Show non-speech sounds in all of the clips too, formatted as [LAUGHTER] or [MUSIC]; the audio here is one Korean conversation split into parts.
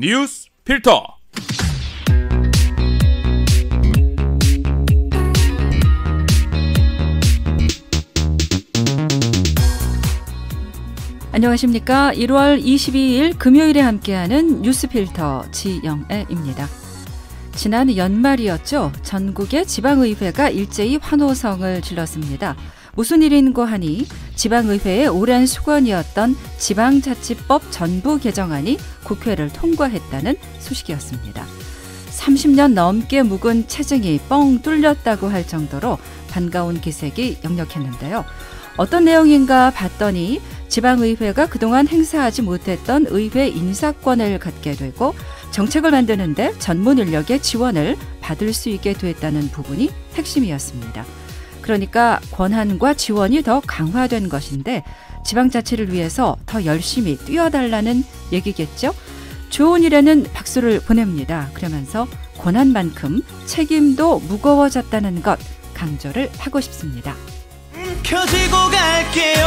뉴스 필터. 안녕하십니까. 1월 22일 금요일에 함께하는 뉴스필터 지영애입니다. 지난 연말이었죠. 전국의 지방의회가 일제히 환호성을 질렀습니다. 무슨 일인고 하니 지방의회의 오랜 숙원이었던 지방자치법 전부 개정안이 국회를 통과했다는 소식이었습니다. 30년 넘게 묵은 체증이 뻥 뚫렸다고 할 정도로 반가운 기색이 역력했는데요. 어떤 내용인가 봤더니 지방의회가 그동안 행사하지 못했던 의회 인사권을 갖게 되고 정책을 만드는데 전문 인력의 지원을 받을 수 있게 됐다는 부분이 핵심이었습니다. 그러니까 권한과 지원이 더 강화된 것인데 지방자치를 위해서 더 열심히 뛰어달라는 얘기겠죠? 좋은 일에는 박수를 보냅니다. 그러면서 권한만큼 책임도 무거워졌다는 것 강조를 하고 싶습니다. 켜지고 갈게요.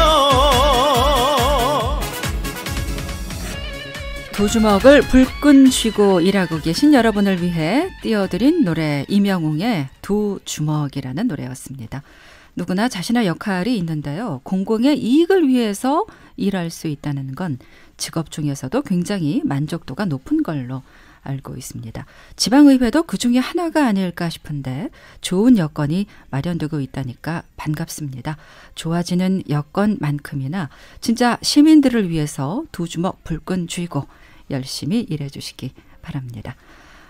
두 주먹을 불끈 쥐고 일하고 계신 여러분을 위해 띄워드린 노래 이명웅의 두 주먹이라는 노래였습니다. 누구나 자신의 역할이 있는데요. 공공의 이익을 위해서 일할 수 있다는 건 직업 중에서도 굉장히 만족도가 높은 걸로 알고 있습니다. 지방의회도 그 중에 하나가 아닐까 싶은데 좋은 여건이 마련되고 있다니까 반갑습니다. 좋아지는 여건만큼이나 진짜 시민들을 위해서 두 주먹 불끈 쥐고 열심히 일해 주시기 바랍니다.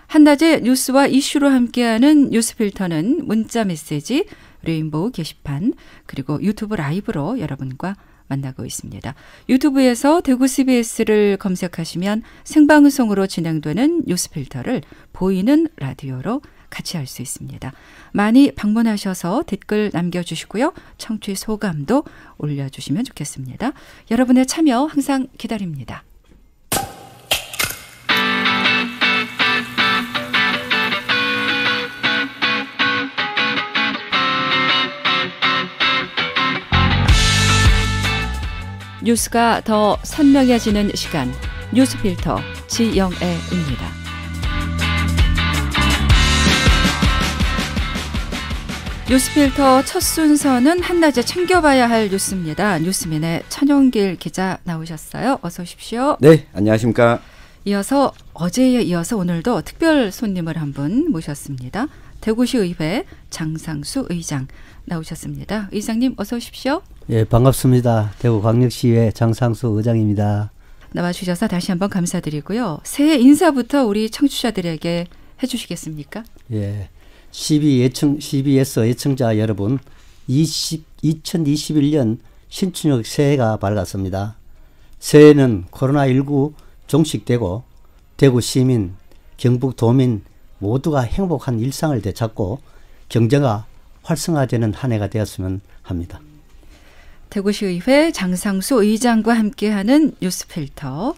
한낮에 뉴스와 이슈로 함께하는 뉴스필터는 문자 메시지, 레인보우 게시판, 그리고 유튜브 라이브로 여러분과 만나고 있습니다. 유튜브에서 대구 CBS를 검색하시면 생방송으로 진행되는 뉴스필터를 보이는 라디오로 같이 할 수 있습니다. 많이 방문하셔서 댓글 남겨주시고요. 청취 소감도 올려주시면 좋겠습니다. 여러분의 참여 항상 기다립니다. 뉴스가 더 선명해지는 시간 뉴스필터 지영애입니다. 뉴스필터 첫 순서는 한낮에 챙겨봐야 할 뉴스입니다. 뉴스민의 천영길 기자 나오셨어요. 어서 오십시오. 네, 안녕하십니까. 이어서 어제에 이어서 오늘도 특별 손님을 한 분 모셨습니다. 대구시의회 장상수 의장 나오셨습니다. 의장님 어서 오십시오. 예, 반갑습니다. 대구광역시의 장상수 의장입니다. 나와주셔서 다시 한번 감사드리고요. 새해 인사부터 우리 청취자들에게 해주시겠습니까? 예, 예청, CBS 예청자 여러분, 20, 2021년 신춘역 새해가 밝았습니다. 새해는 코로나19 종식되고 대구 시민, 경북 도민 모두가 행복한 일상을 되찾고 경제가 활성화되는 한 해가 되었으면 합니다. 대구시의회 장상수 의장과 함께하는 뉴스필터.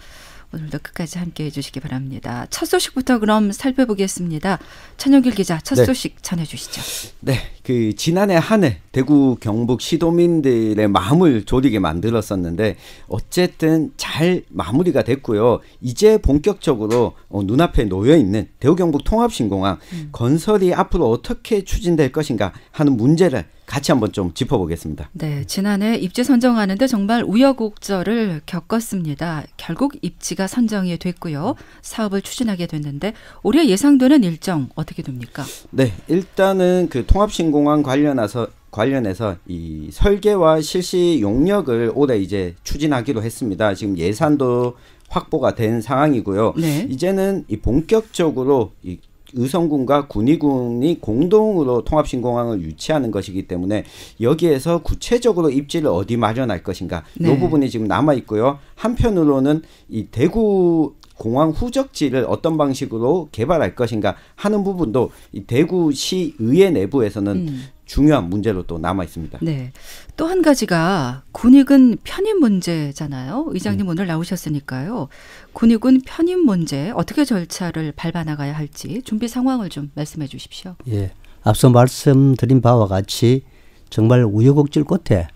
오늘도 끝까지 함께해 주시기 바랍니다. 첫 소식부터 그럼 살펴보겠습니다. 천영길 기자 첫 네. 소식 전해주시죠. 네, 그 지난해 한 해 대구 경북 시도민들의 마음을 졸이게 만들었었는데 어쨌든 잘 마무리가 됐고요. 이제 본격적으로 어, 눈앞에 놓여 있는 대구 경북 통합 신공항 음. 건설이 앞으로 어떻게 추진될 것인가 하는 문제를 같이 한번 좀 짚어보겠습니다. 네, 지난해 입지 선정하는데 정말 우여곡절을 겪었습니다. 결국 입지가 선정이 됐고요. 사업을 추진하게 됐는데 올해 예상되는 일정 어떻게 됩니까? 네, 일단은 그 통합신공항 관련해서 관련해서 이 설계와 실시 용역을 올해 이제 추진하기로 했습니다. 지금 예산도 확보가 된 상황이고요. 네. 이제는 이 본격적으로 이 의성군과 군위군이 공동으로 통합신공항을 유치하는 것이기 때문에 여기에서 구체적으로 입지를 어디 마련할 것인가 네. 이 부분이 지금 남아 있고요. 한편으로는 이 대구 공항 후적지를 어떤 방식으로 개발할 것인가 하는 부분도 이 대구시 의회 내부에서는 음. 중요한 문제로 또 남아 있습니다. 네. 또 한 가지가 군익은 편입 문제잖아요. 의장님 음. 오늘 나오셨으니까요. 군익은 편입 문제 어떻게 절차를 밟아 나가야 할지 준비 상황을 좀 말씀해 주십시오. 예. 앞서 말씀드린 바와 같이 정말 우여곡절 끝에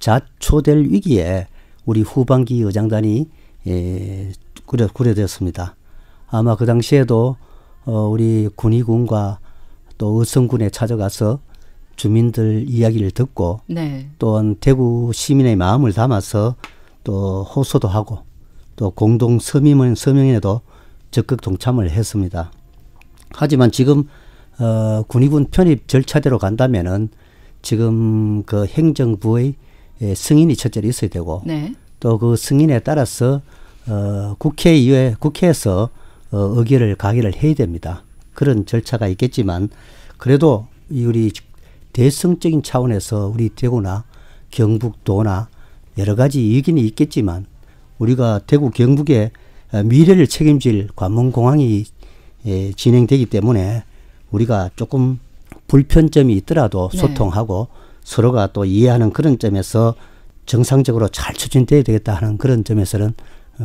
자초될 위기에 우리 후반기 의장단이 예, 구려, 구려되습니다 아마 그 당시에도 어, 우리 군의군과 또 의성군에 찾아가서 주민들 이야기를 듣고 네. 또한 대구 시민의 마음을 담아서 또 호소도 하고 또 공동 서민은 서명에도 적극 동참을 했습니다. 하지만 지금 어, 군의군 편입 절차대로 간다면은 지금 그 행정부의 예, 승인이 첫째로 있어야 되고 네. 또그 승인에 따라서 어, 국회의회 국회에서 어, 의결을 가결을 해야 됩니다. 그런 절차가 있겠지만 그래도 우리 대성적인 차원에서 우리 대구나 경북도나 여러 가지 의견이 있겠지만 우리가 대구 경북의 미래를 책임질 관문공항이 예, 진행되기 때문에 우리가 조금 불편점이 있더라도 네. 소통하고 서로가 또 이해하는 그런 점에서 정상적으로 잘 추진돼야 되겠다 하는 그런 점에서는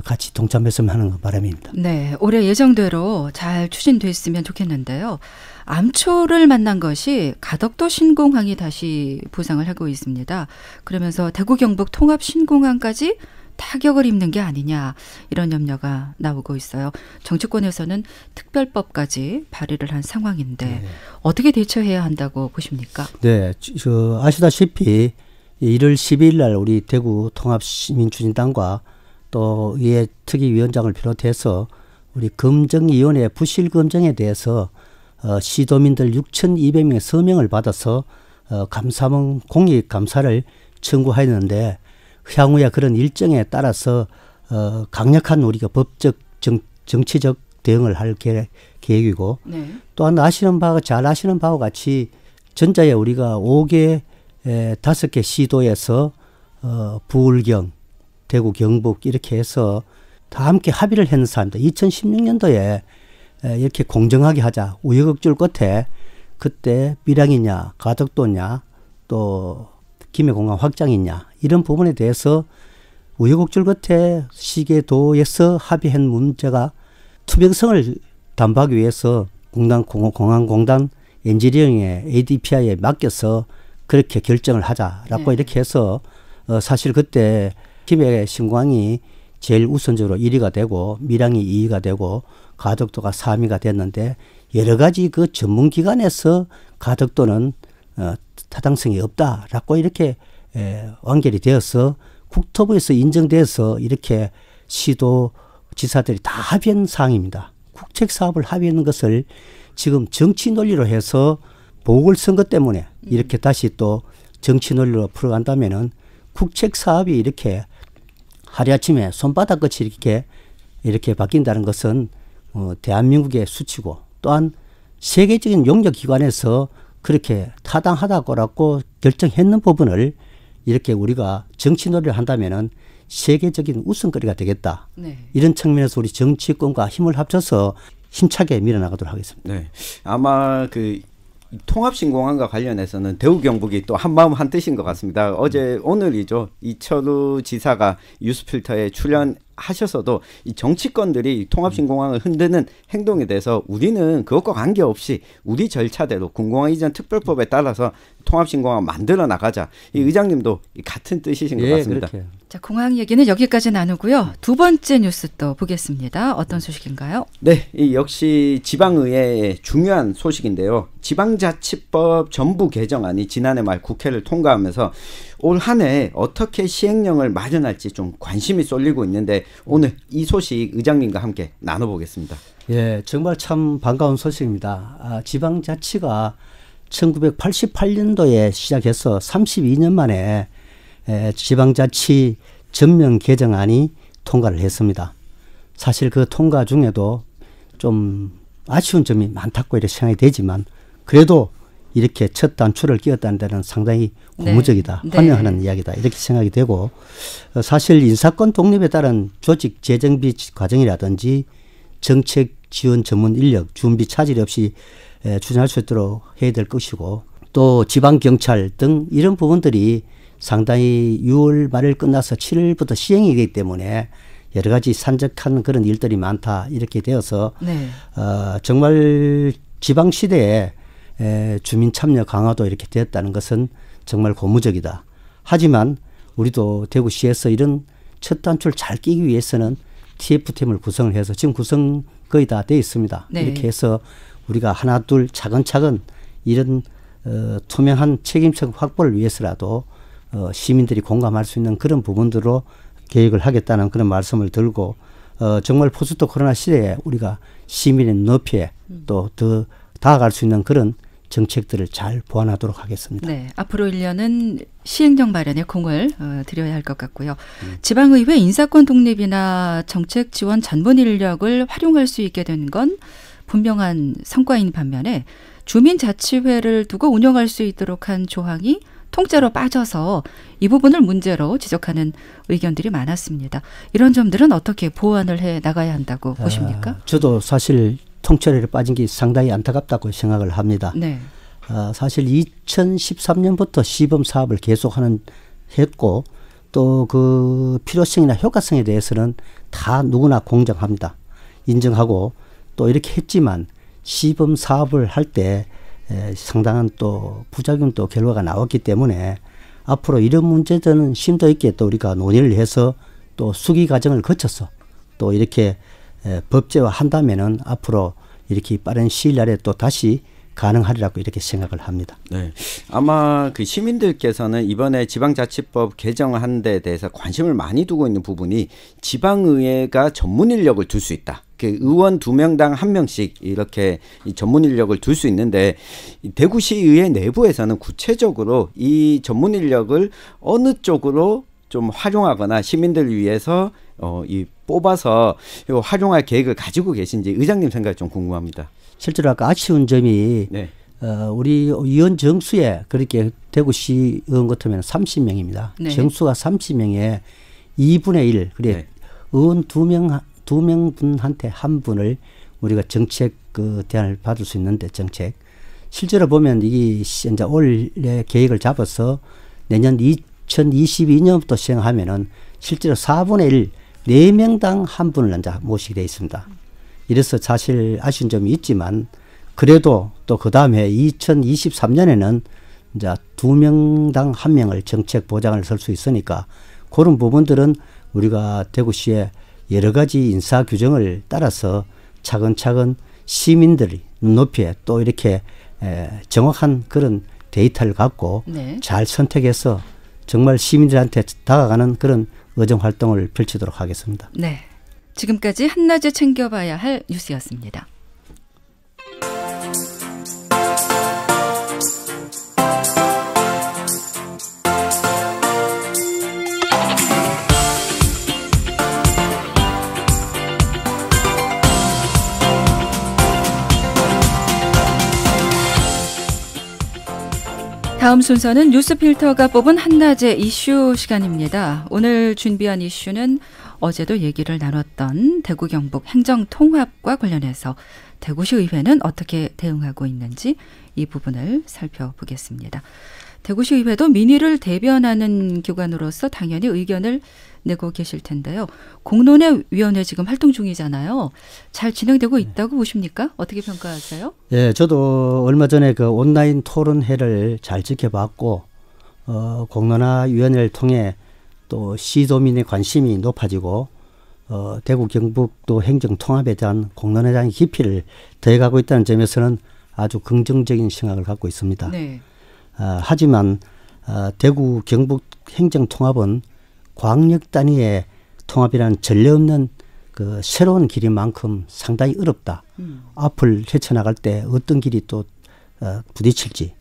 같이 동참했으면 하는 그 바람입니다. 네, 올해 예정대로 잘 추진됐으면 좋겠는데요. 암초를 만난 것이 가덕도 신공항이 다시 부상을 하고 있습니다. 그러면서 대구 경북 통합 신공항까지 타격을 입는 게 아니냐 이런 염려가 나오고 있어요. 정치권에서는 특별법까지 발의를 한 상황인데 네. 어떻게 대처해야 한다고 보십니까? 네, 아시다시피 1월 12일 날 우리 대구 통합 시민추진당과 또 의회 특위위원장을 비롯해서 우리 검증위원회 부실 검증에 대해서 어, 시도민들 6,200명의 서명을 받아서 어, 감사문 공익 감사를 청구하였는데 향후에 그런 일정에 따라서 어, 강력한 우리가 법적 정, 정치적 대응을 할 계획, 이고 네. 또한 아시는 바와 잘 아시는 바와 같이 전자에 우리가 5개 에, 5개 시도에서 어, 부울경 대구 경북 이렇게 해서 다 함께 합의를 했는 사람입니다. 2016년도에 이렇게 공정하게 하자 우여곡절 끝에 그때 비량이냐 가덕도냐 또 김해공항 확장이냐 이런 부분에 대해서 우여곡절 끝에 시계도에서 합의한 문제가 투명성을 담보하기 위해서 공단 공항공단 엔지니어링에 ADPI에 맡겨서 그렇게 결정을 하자라고 네. 이렇게 해서 어 사실 그때 김해 신광이 제일 우선적으로 1위가 되고 밀양이 2위가 되고 가덕도가 3위가 됐는데 여러 가지 그 전문 기관에서 가덕도는 어, 타당성이 없다라고 이렇게 에, 완결이 되어서 국토부에서 인정돼서 이렇게 시도 지사들이 다 합의한 사항입니다. 국책 사업을 합의하는 것을 지금 정치 논리로 해서 보궐선거 때문에 이렇게 음. 다시 또 정치 논리로 풀어간다면은 국책 사업이 이렇게 하루아침에 손바닥 끝이 이렇게 이렇게 바뀐다는 것은 어, 대한민국의 수치고 또한 세계적인 용역 기관에서 그렇게 타당하다고라고 결정했는 부분을 이렇게 우리가 정치 노이를 한다면은 세계적인 우선거리가 되겠다. 네. 이런 측면에서 우리 정치권과 힘을 합쳐서 힘차게 밀어나가도록 하겠습니다. 네. 아마 그 통합신공항과 관련해서는 대우 경북이 또 한마음 한뜻인 것 같습니다. 어제 오늘이죠. 이철우 지사가 뉴스필터에 출연 하셔서도 이 정치권들이 통합신공항을 흔드는 행동에 대해서 우리는 그것과 관계없이 우리 절차대로 공공항 이전 특별법에 따라서 통합신공항 만들어 나가자. 이 음. 의장님도 같은 뜻이신 것 예, 같습니다. 그렇게요. 자, 공항 얘기는 여기까지 나누고요. 두 번째 뉴스 또 보겠습니다. 어떤 음. 소식인가요? 네, 이 역시 지방의회의 중요한 소식인데요. 지방자치법 전부 개정안이 지난해 말 국회를 통과하면서 올한해 어떻게 시행령을 마련할지 좀 관심이 쏠리고 있는데 오늘 이 소식 의장님과 함께 나눠보겠습니다. 예, 정말 참 반가운 소식입니다. 아, 지방자치가 1988년도에 시작해서 32년 만에 지방자치 전면 개정안이 통과를 했습니다. 사실 그 통과 중에도 좀 아쉬운 점이 많다고 이렇게 생각이 되지만 그래도 이렇게 첫 단추를 끼었다는 데는 상당히 네. 고무적이다, 네. 환영하는 네. 이야기다 이렇게 생각이 되고 어, 사실 인사권 독립에 따른 조직 재정비 과정이라든지 정책 지원 전문 인력 준비 차질 없이 추진할 수 있도록 해야 될 것이고 또 지방 경찰 등 이런 부분들이 상당히 6월 말을 끝나서 7월부터 시행이 되기 때문에 여러 가지 산적한 그런 일들이 많다 이렇게 되어서 네. 어, 정말 지방 시대에 에, 주민 참여 강화도 이렇게 되었다는 것은 정말 고무적이다. 하지만 우리도 대구시에서 이런 첫 단추를 잘 끼기 위해서는 TF팀을 구성을 해서 지금 구성 거의 다 돼 있습니다. 네. 이렇게 해서 우리가 하나 둘 차근차근 이런 어, 투명한 책임성 확보를 위해서라도 어, 시민들이 공감할 수 있는 그런 부분들로 계획을 하겠다는 그런 말씀을 들고 어, 정말 포스트 코로나 시대에 우리가 시민의 높이에 음. 또더 다가갈 수 있는 그런 정책들을 잘 보완하도록 하겠습니다. 네, 앞으로 1년은 시행령 마련에 공을 어, 들야할 것 같고요. 음. 지방의회 인사권 독립이나 정책 지원 전문 인력을 활용할 수 있게 된 건 분명한 성과인 반면에 주민자치회를 두고 운영할 수 있도록 한 조항이 통째로 빠져서 이 부분을 문제로 지적하는 의견들이 많았습니다. 이런 점들은 어떻게 보완을 해 나가야 한다고 아, 보십니까? 저도 사실 통찰에 빠진 게 상당히 안타깝다고 생각을 합니다. 네. 아, 사실 2013년부터 시범 사업을 계속하는 했고 또 그 필요성이나 효과성에 대해서는 다 누구나 공정합니다. 인정하고 또 이렇게 했지만 시범 사업을 할 때 상당한 또 부작용 또 결과가 나왔기 때문에 앞으로 이런 문제들은 심도 있게 또 우리가 논의를 해서 또 수기 과정을 거쳐서 또 이렇게 예, 법제화한다면은 앞으로 이렇게 빠른 시일 날에 또 다시 가능하리라고 이렇게 생각을 합니다. 네. 아마 그 시민들께서는 이번에 지방자치법 개정한 데 대해서 관심을 많이 두고 있는 부분이 지방의회가 전문 인력을 둘 수 있다. 그 의원 두 명당 한 명씩 이렇게 전문 인력을 둘 수 있는데 대구시 의회 내부에서는 구체적으로 이 전문 인력을 어느 쪽으로 좀 활용하거나 시민들 위해서 어이 뽑아서 활용할 계획을 가지고 계신지 의장님 생각이 좀 궁금합니다. 실제로 아까 아쉬운 점이 네. 어, 우리 의원 정수에 그렇게 대구시 의원 같으면 30명입니다. 네. 정수가 30명에 2분의 1 그래 네. 의원 2명 2명 분한테 한 분을 우리가 정책 그 대안을 받을 수 있는데 정책 실제로 보면 이게 이제 올해 계획을 잡아서 내년 2022년부터 시행하면은 실제로 4분의 1 네명당한 분을 앉아 모시게 돼 있습니다. 이래서 사실 아쉬운 점이 있지만 그래도 또 그 다음에 2023년에는 이제 두 명당 한 명을 정책 보장을 설 수 있으니까 그런 부분들은 우리가 대구시에 여러 가지 인사 규정을 따라서 차근차근 시민들이 눈높이에 또 이렇게 에, 정확한 그런 데이터를 갖고 네. 잘 선택해서 정말 시민들한테 다가가는 그런 의정 활동을 펼치도록 하겠습니다. 네. 지금까지 한낮에 챙겨봐야 할 뉴스였습니다. 다음 순서는 뉴스필터가 뽑은 한낮의 이슈 시간입니다. 오늘 준비한 이슈는 어제도 얘기를 나눴던 대구 경북 행정 통합과 관련해서 대구시 의회는 어떻게 대응하고 있는지 이 부분을 살펴보겠습니다. 대구시의회도 민의를 대변하는 기관으로서 당연히 의견을 내고 계실 텐데요. 공론의 위원회 지금 활동 중이잖아요. 잘 진행되고 네. 있다고 보십니까? 어떻게 평가하세요? 예, 저도 얼마 전에 그 온라인 토론회를 잘 지켜봤고 어, 공론화 위원회를 통해 또 시도민의 관심이 높아지고 어, 대구 경북도 행정 통합에 대한 공론에 대한 깊이를 더해가고 있다는 점에서는 아주 긍정적인 생각을 갖고 있습니다. 네. 어, 하지만 어, 대구 경북 행정 통합은 광역 단위의 통합이란 전례 없는 그 새로운 길이만큼 상당히 어렵다. 음. 앞을 헤쳐나갈 때 어떤 길이 또 어, 부딪힐지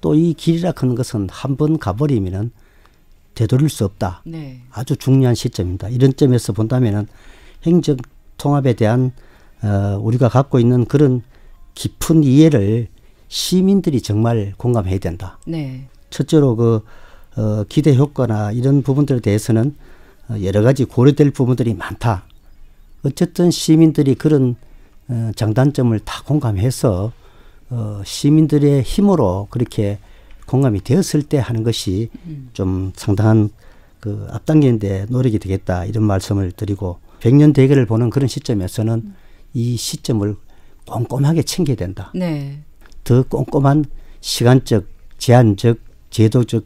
또 이 길이라 하는 것은 한 번 가버리면은 되돌릴 수 없다. 네. 아주 중요한 시점입니다. 이런 점에서 본다면은 행정 통합에 대한 어, 우리가 갖고 있는 그런 깊은 이해를 시민들이 정말 공감해야 된다. 네. 첫째로 그 어, 기대 효과나 이런 부분들에 대해서는 어, 여러 가지 고려될 부분들이 많다. 어쨌든 시민들이 그런 어, 장단점을 다 공감해서 어, 시민들의 힘으로 그렇게 공감이 되었을 때 하는 것이 음. 좀 상당한 그 앞당기는데 노력이 되겠다 이런 말씀을 드리고 백년 대결을 보는 그런 시점에서는 음. 이 시점을 꼼꼼하게 챙겨야 된다. 네. 더 꼼꼼한 시간적, 제한적, 제도적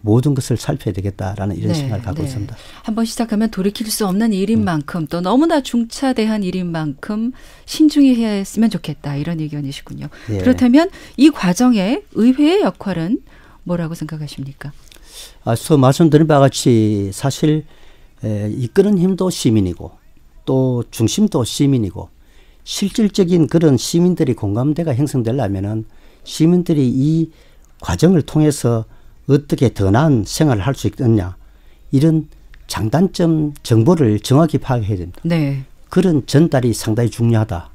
모든 것을 살펴야 되겠다라는 이런 네, 생각을 갖고 네. 있습니다. 한번 시작하면 돌이킬 수 없는 일인 음. 만큼 또 너무나 중차대한 일인 만큼 신중히 해야 했으면 좋겠다 이런 의견이시군요. 네. 그렇다면 이 과정에 의회의 역할은 뭐라고 생각하십니까? 앞서 아, 말씀드린 바와 같이 사실 에, 이끄는 힘도 시민이고 또 중심도 시민이고 실질적인 그런 시민들이 공감대가 형성되려면은 시민들이 이 과정을 통해서 어떻게 더 나은 생활을 할 수 있느냐 이런 장단점 정보를 정확히 파악해야 된다. 네. 그런 전달이 상당히 중요하다.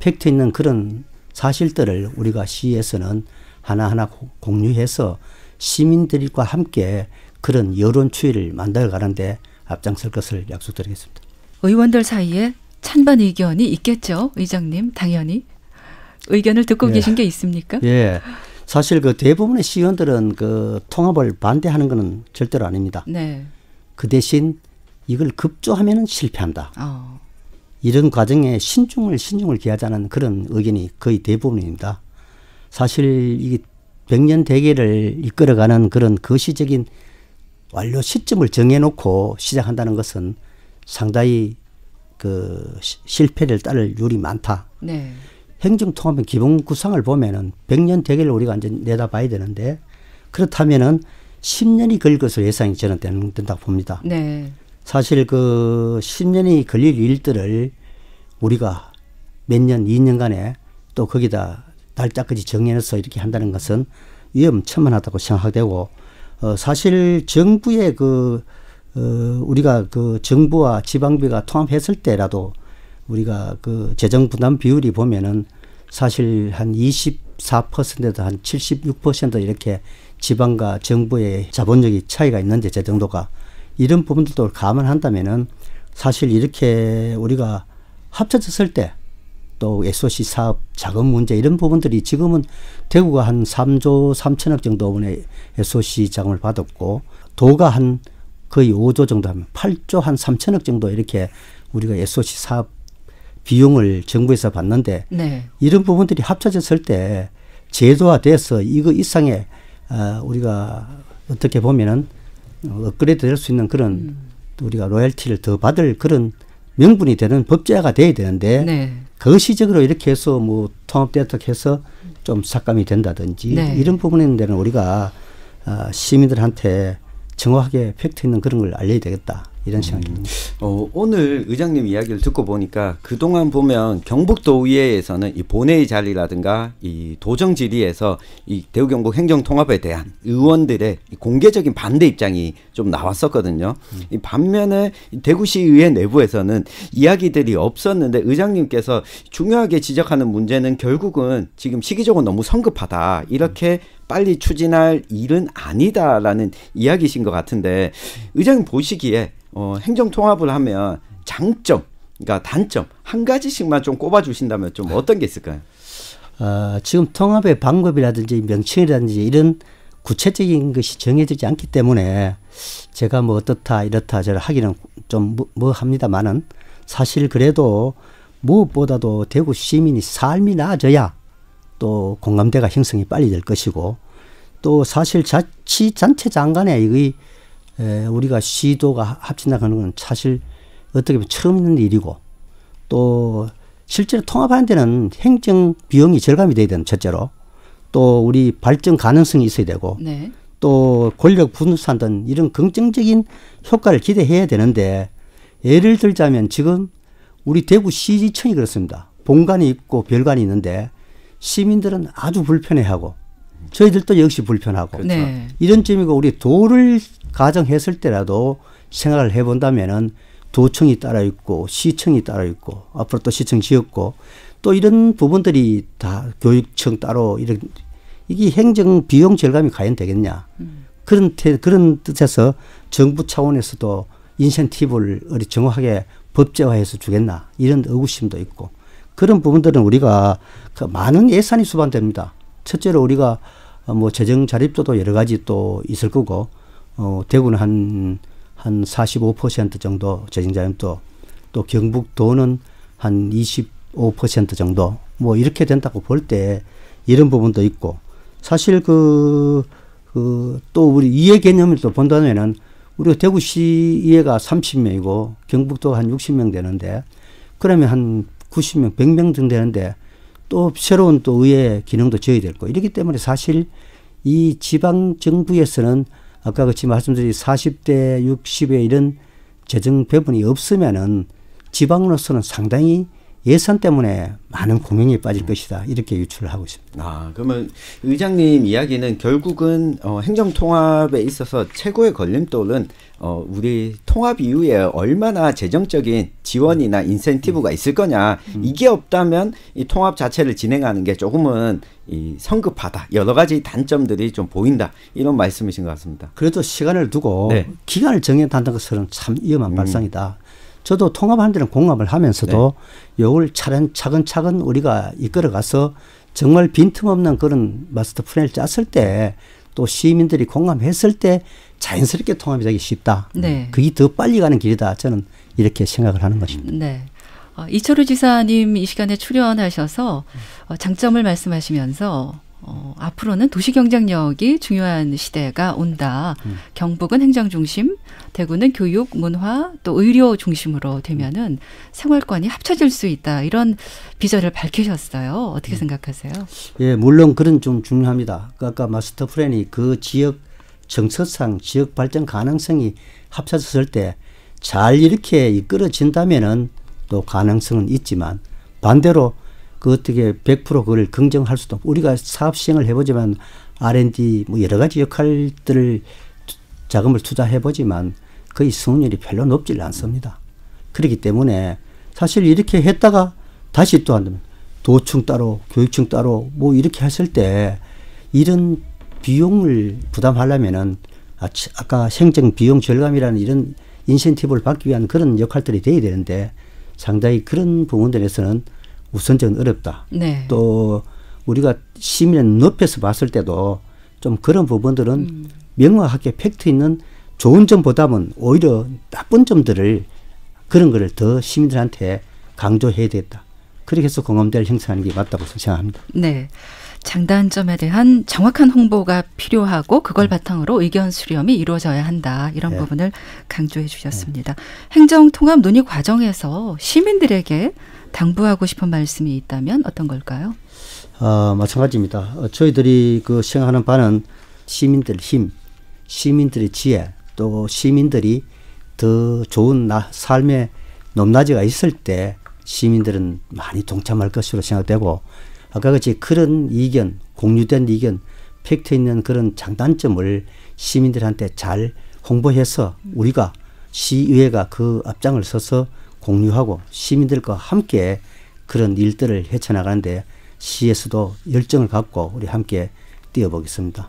팩트 있는 그런 사실들을 우리가 시에서는 하나하나 공유해서 시민들과 함께 그런 여론 추이를 만들어 가는데 앞장설 것을 약속드리겠습니다. 의원들 사이에 찬반 의견이 있겠죠, 의장님 당연히 의견을 듣고 예. 계신 게 있습니까? 예. 사실 그 대부분의 시의원들은 그 통합을 반대하는 것은 절대로 아닙니다. 네. 그 대신 이걸 급조하면 실패한다. 어. 이런 과정에 신중을 신중을 기하자는 그런 의견이 거의 대부분입니다. 사실 이 백년 대계를 이끌어가는 그런 거시적인 완료 시점을 정해놓고 시작한다는 것은 상당히 그 시, 실패를 따를 유리 많다. 네. 행정통합의 기본 구상을 보면은 100년 대결를 우리가 이제 내다봐야 되는데 그렇다면은 10년이 걸릴 것으로 예상이 저는 된다고 봅니다. 네. 사실 그 10년이 걸릴 일들을 우리가 몇 년, 2년간에 또 거기다 날짜까지 정해서 이렇게 한다는 것은 위험천만하다고 생각되고 어, 사실 정부의 그 어, 우리가 그 정부와 지방비가 통합했을 때라도 우리가 그 재정 부담 비율이 보면은 사실 한 24%에서 한76% 이렇게 지방과 정부의 자본력이 차이가 있는데 제정도가 이런 부분들도 감안한다면은 사실 이렇게 우리가 합쳐졌을 때 또 SOC 사업 자금 문제 이런 부분들이 지금은 대구가 한 3조 3천억 정도 분의 SOC 자금을 받았고 도가 한 거의 5조 정도 하면 8조 한 3천억 정도 이렇게 우리가 SOC 사업 비용을 정부에서 받는데 네. 이런 부분들이 합쳐졌을 때 제도화돼서 이거 이상의 어, 우리가 어떻게 보면은 업그레이드 될 수 있는 그런 음. 우리가 로열티를 더 받을 그런 명분이 되는 법제화가 돼야 되는데 네. 거시적으로 그 이렇게 해서 뭐 통합대책 해서 좀 삭감이 된다든지 네. 이런 부분에 대한 우리가 어, 시민들한테 정확하게 팩트 있는 그런 걸 알려야 되겠다. 이런 생각입니다. 음. 어, 오늘 의장님 이야기를 듣고 보니까 그동안 보면 경북도의회에서는 이 본회의 자리라든가 이 도정 질의에서 이 대우경북 행정통합에 대한 의원들의 공개적인 반대 입장이 좀 나왔었거든요. 음. 반면에 대구시의회 내부에서는 이야기들이 없었는데 의장님께서 중요하게 지적하는 문제는 결국은 지금 시기적으로 너무 성급하다 이렇게 음. 빨리 추진할 일은 아니다라는 이야기신 것 같은데 의장님 보시기에 어, 행정 통합을 하면 장점, 그러니까 단점 한 가지씩만 좀 꼽아 주신다면 좀 네. 어떤 게 있을까요? 어, 지금 통합의 방법이라든지 명칭이라든지 이런 구체적인 것이 정해지지 않기 때문에 제가 뭐 어떻다 이렇다 저를 하기는 좀 뭐 합니다만은 사실 그래도 무엇보다도 대구 시민이 삶이 나아져야 또 공감대가 형성이 빨리 될 것이고 또 사실 자치 단체장 간에 이게 우리가 시도가 합친다는 건 사실 어떻게 보면 처음 있는 일이고 또 실제로 통합하는 데는 행정 비용이 절감이 돼야 되는 첫째로 또 우리 발전 가능성이 있어야 되고 네. 또 권력 분산 등 이런 긍정적인 효과를 기대해야 되는데 예를 들자면 지금 우리 대구시청이 그렇습니다. 본관이 있고 별관이 있는데 시민들은 아주 불편해하고 저희들도 역시 불편하고 그렇죠. 네. 이런 점이고 우리 도를 가정했을 때라도 생각을 해본다면은 도청이 따라 있고 시청이 따라 있고 앞으로 또 시청 지었고 또 이런 부분들이 다 교육청 따로 이런 이게 행정 비용 절감이 과연 되겠냐 음. 그런 태, 그런 뜻에서 정부 차원에서도 인센티브를 정확하게 법제화해서 주겠나 이런 의구심도 있고 그런 부분들은 우리가 그 많은 예산이 수반됩니다. 첫째로 우리가 어, 뭐 재정 자립도도 여러 가지 또 있을 거고 어 대구는 한 한 45% 정도 재정 자립도 또 경북도는 한 25% 정도 뭐 이렇게 된다고 볼 때 이런 부분도 있고 사실 그 그 또 우리 이해 개념을 또 본다면은 우리가 대구시 이해가 30명이고 경북도 한 60명 되는데 그러면 한 90명, 100명 등 되는데 또 새로운 또 의회 기능도 지어야 될 거. 이렇기 때문에 사실 이 지방 정부에서는 아까 같이 말씀드린 40대 60에 이런 재정 배분이 없으면은 지방으로서는 상당히 예산 때문에 많은 공연이 빠질 것이다 이렇게 유출을 하고 있습니다. 아 그러면 의장님 이야기는 결국은 어, 행정 통합에 있어서 최고의 걸림돌은 어, 우리 통합 이후에 얼마나 재정적인 지원이나 인센티브가 있을 거냐 음. 이게 없다면 이 통합 자체를 진행하는 게 조금은 이 성급하다 여러 가지 단점들이 좀 보인다 이런 말씀이신 것 같습니다. 그래도 시간을 두고 네. 기간을 정해 단다는 것은 참 위험한 음. 발상이다. 저도 통합하는 데는 공감을 하면서도 네. 요걸 차근차근 우리가 이끌어가서 정말 빈틈없는 그런 마스터 플랜을 짰을 때 또 시민들이 공감했을 때 자연스럽게 통합이 되기 쉽다. 네. 그게 더 빨리 가는 길이다. 저는 이렇게 생각을 하는 것입니다. 네. 어, 이철우 지사님 이 시간에 출연하셔서 어, 장점을 말씀하시면서 어, 앞으로는 도시 경쟁력이 중요한 시대가 온다. 음. 경북은 행정 중심, 대구는 교육, 문화, 또 의료 중심으로 되면은 생활권이 합쳐질 수 있다. 이런 비전을 밝히셨어요. 어떻게 음. 생각하세요? 예, 물론 그런 좀 중요합니다. 그 아까 마스터 플랜이 그 지역 정서상 지역 발전 가능성이 합쳐졌을 때 잘 이렇게 이끌어진다면은 또 가능성은 있지만 반대로 그 어떻게 100% 그걸 긍정할 수도 없고 우리가 사업 시행을 해보지만 R&D 뭐 여러 가지 역할들을 자금을 투자해보지만 거의 성익률이 별로 높질 않습니다. 그렇기 때문에 사실 이렇게 했다가 다시 또 한다면 도청 따로 교육청 따로 뭐 이렇게 했을 때 이런 비용을 부담하려면은 아, 아까 행정 비용 절감이라는 이런 인센티브를 받기 위한 그런 역할들이 돼야 되는데 상당히 그런 부분들에서는 우선적은 어렵다. 네. 또 우리가 시민의 높여서 봤을 때도 좀 그런 부분들은 음. 명확하게 팩트 있는 좋은 점보다는 오히려 나쁜 점들을 그런 거를 더 시민들한테 강조해야 되겠다. 그렇게 해서 공감대를 형성하는 게 맞다고 생각합니다. 네. 장단점에 대한 정확한 홍보가 필요하고 그걸 네. 바탕으로 의견 수렴이 이루어져야 한다. 이런 네. 부분을 강조해 주셨습니다. 네. 행정 통합 논의 과정에서 시민들에게 당부하고 싶은 말씀이 있다면 어떤 걸까요? 아, 마찬가지입니다. 어, 저희들이 그 생각하는 바는 시민들 힘, 시민들의 지혜, 또 시민들이 더 좋은 나, 삶의 높낮이가 있을 때 시민들은 많이 동참할 것으로 생각되고 아까 같이 그런 이견, 공유된 이견, 팩트 있는 그런 장단점을 시민들한테 잘 홍보해서 우리가 시의회가 그 앞장을 서서 공유하고 시민들과 함께 그런 일들을 헤쳐나가는데 시에서도 열정을 갖고 우리 함께 뛰어보겠습니다.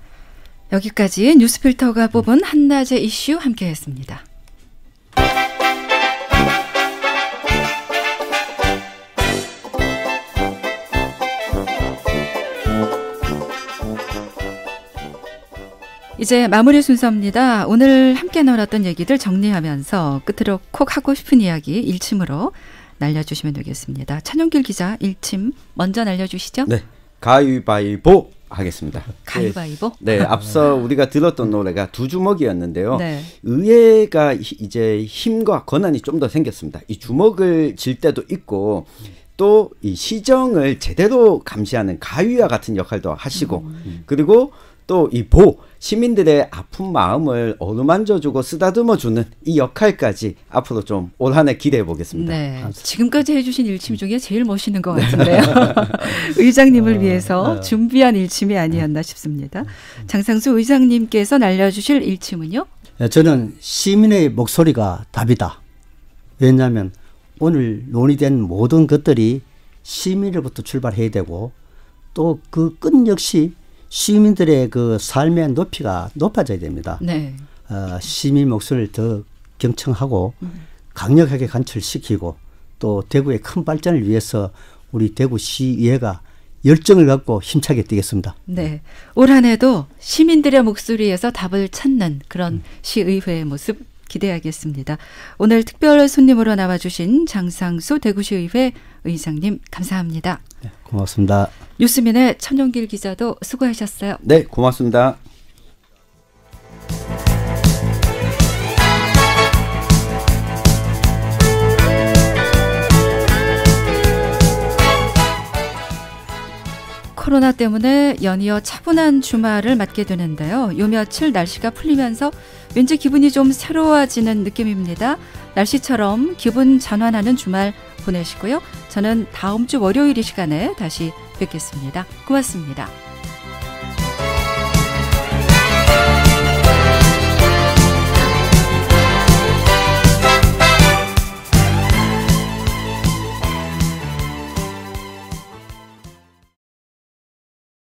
여기까지 뉴스필터가 뽑은 한낮의 이슈 함께했습니다. 이제 마무리 순서입니다. 오늘 함께 나눴던 얘기들 정리하면서 끝으로 콕 하고 싶은 이야기 일침으로 날려주시면 되겠습니다. 찬용길 기자 일침 먼저 날려주시죠. 네. 가위바위보 하겠습니다. 가위바위보? 네, 네 앞서 우리가 들었던 노래가 두 주먹이었는데요. 네. 의회가 이제 힘과 권한이 좀 더 생겼습니다. 이 주먹을 질 때도 있고 또 이 시정을 제대로 감시하는 가위와 같은 역할도 하시고 음. 그리고 또이보 시민들의 아픈 마음을 어루만져주고 쓰다듬어주는 이 역할까지 앞으로 좀 올 한 해 기대해 보겠습니다. 네. 지금까지 해주신 일침 중에 제일 멋있는 것 네. 같은데요. [LAUGHS] 의장님을 어, 위해서 어. 준비한 일침이 아니었나 싶습니다. 장상수 의장님께서 알려주실 일침은요? 네, 저는 시민의 목소리가 답이다. 왜냐하면 오늘 논의된 모든 것들이 시민으로부터 출발해야 되고 또 그 끝 역시 시민들의 그 삶의 높이가 높아져야 됩니다. 네. 어, 시민 목소리를 더 경청하고 강력하게 관철시키고 또 대구의 큰 발전을 위해서 우리 대구시의회가 열정을 갖고 힘차게 뛰겠습니다. 네. 올 한해도 시민들의 목소리에서 답을 찾는 그런 음. 시의회의 모습 기대하겠습니다. 오늘 특별 손님으로 나와주신 장상수 대구시의회 의장님 감사합니다. 네, 고맙습니다. 뉴스민의 천용길 기자도 수고하셨어요. 네, 고맙습니다. 코로나 때문에 연이어 차분한 주말을 맞게 되는데요. 요 며칠 날씨가 풀리면서 왠지 기분이 좀 새로워지는 느낌입니다. 날씨처럼 기분 전환하는 주말 보내시고요. 저는 다음 주 월요일 이 시간에 다시 뵙겠습니다. 고맙습니다.